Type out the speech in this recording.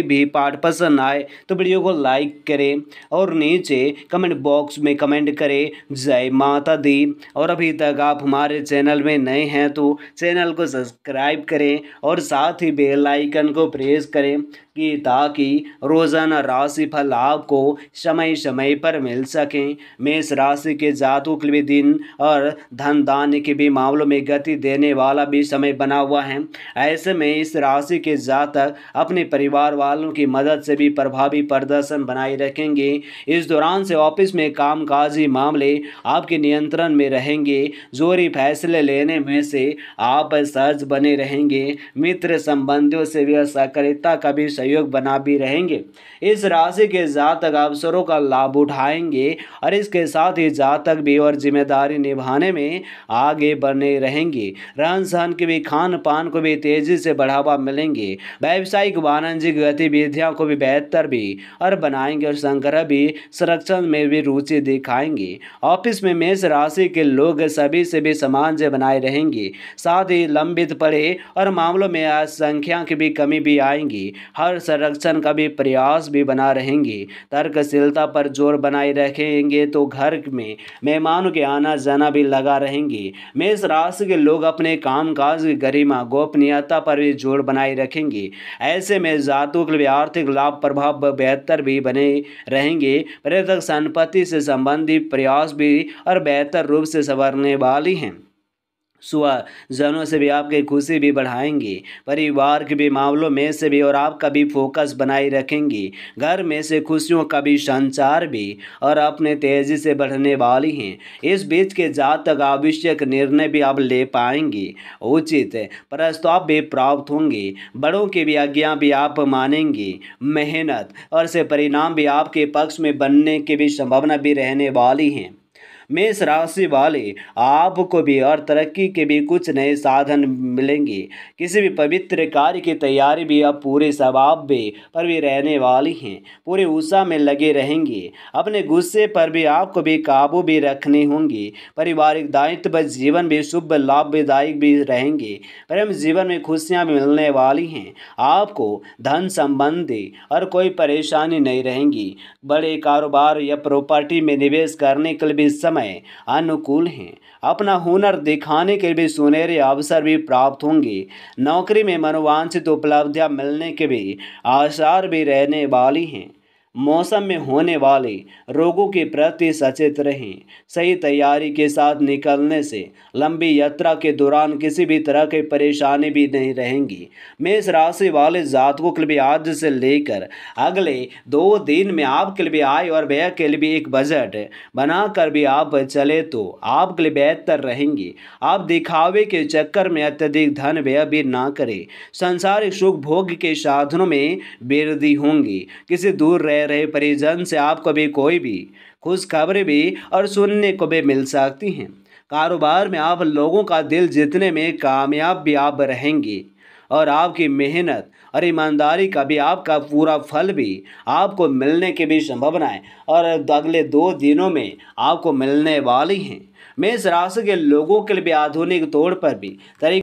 कोई भी पार्ट पसंद आए तो वीडियो को लाइक करें और नीचे कमेंट बॉक्स में कमेंट करें जय माता दी और अभी तक आप हमारे चैनल में नए हैं तो चैनल को सब्सक्राइब करें और साथ ही बेल आइकन को प्रेस करें कि ताकि रोज़ाना राशि फल आपको समय समय पर मिल सकें मेष राशि के जातु के भी दिन और धन दान के भी मामलों में गति देने वाला भी समय बना हुआ है ऐसे में इस राशि के जातक अपने परिवार वाले वालों की मदद से भी प्रभावी प्रदर्शन बनाए रखेंगे इस दौरान से ऑफिस में कामकाजी मामले आपके नियंत्रण में रहेंगे जोरी फैसले लेने में से आप सहज बने रहेंगे मित्र संबंधियों से भी सक्रियता का भी सहयोग बना भी रहेंगे इस राशि के जातक अवसरों का लाभ उठाएंगे और इसके साथ ही जातक भी और जिम्मेदारी निभाने में आगे बने रहेंगे रहन सहन के भी खान पान को भी तेजी से बढ़ावा मिलेंगे व्यावसायिक वाणिज्यिक गति गतिविधियों को भी बेहतर भी और बनाएंगे और संग्रह भी संरक्षण में भी रुचि दिखाएंगे ऑफिस में मेष राशि के लोग सभी से भी समान से बनाए रहेंगे साथ ही लंबित पड़े और मामलों में संख्या की भी कमी भी आएंगी हर संरक्षण का भी प्रयास भी बना रहेंगे तर्कशीलता पर जोर बनाए रखेंगे तो घर में मेहमानों के आना जाना भी लगा रहेंगे मेष राशि के लोग अपने कामकाज की गरिमा गोपनीयता पर भी जोर बनाए रखेंगे ऐसे में जातु शुक्ल भी आर्थिक लाभ प्रभाव बेहतर भी बने रहेंगे पर्यटक संपत्ति से संबंधित प्रयास भी और बेहतर रूप से संवरने वाली हैं जनों से भी आपकी खुशी भी बढ़ाएंगी परिवार के भी मामलों में से भी और आपका भी फोकस बनाए रखेंगी घर में से खुशियों का भी संचार भी और अपने तेज़ी से बढ़ने वाली हैं इस बीच के जातक आवश्यक निर्णय भी आप ले पाएंगी उचित प्रस्ताव भी प्राप्त होंगे बड़ों की भी आज्ञा भी आप मानेंगी मेहनत और से परिणाम भी आपके पक्ष में बनने की भी संभावना भी रहने वाली हैं मेष राशि वाले आपको भी और तरक्की के भी कुछ नए साधन मिलेंगे किसी भी पवित्र कार्य की तैयारी भी अब पूरे सबाबे पर भी रहने वाली हैं पूरे उत्साह में लगे रहेंगे अपने गुस्से पर भी आपको भी काबू भी रखने होंगे पारिवारिक दायित्व जीवन भी शुभ लाभदायक भी रहेंगे प्रेम जीवन में खुशियाँ मिलने वाली हैं आपको धन संबंधी और कोई परेशानी नहीं रहेंगी बड़े कारोबार या प्रॉपर्टी में निवेश करने के लिए भी समय समय अनुकूल हैं अपना हुनर दिखाने के भी सुनहरे अवसर भी प्राप्त होंगे नौकरी में मनोवांछित उपलब्धियां मिलने के भी आसार भी रहने वाली हैं मौसम में होने वाले रोगों के प्रति सचेत रहें सही तैयारी के साथ निकलने से लंबी यात्रा के दौरान किसी भी तरह की परेशानी भी नहीं रहेंगी मेष राशि वाले जातकों के लिए आज से लेकर अगले दो दिन में आपके लिए आय और व्यय के लिए भी एक बजट बनाकर भी आप चले तो आपके लिए बेहतर रहेंगे आप दिखावे के चक्कर में अत्यधिक धन व्यय भी ना करें संसारिक सुख भोग के साधनों में वृद्धि होंगी किसी दूर रह रह रहे परिजन से आपको भी कोई भी खुशखबरी भी और सुनने को भी मिल सकती हैं कारोबार में आप लोगों का दिल जीतने में कामयाब भी आप रहेंगे और आपकी मेहनत और ईमानदारी का भी आपका पूरा फल भी आपको मिलने की भी संभावनाएं और अगले दो दिनों में आपको मिलने वाली हैं मेष राशि के लोगों के लिए भी आधुनिक तौर पर भी तरीके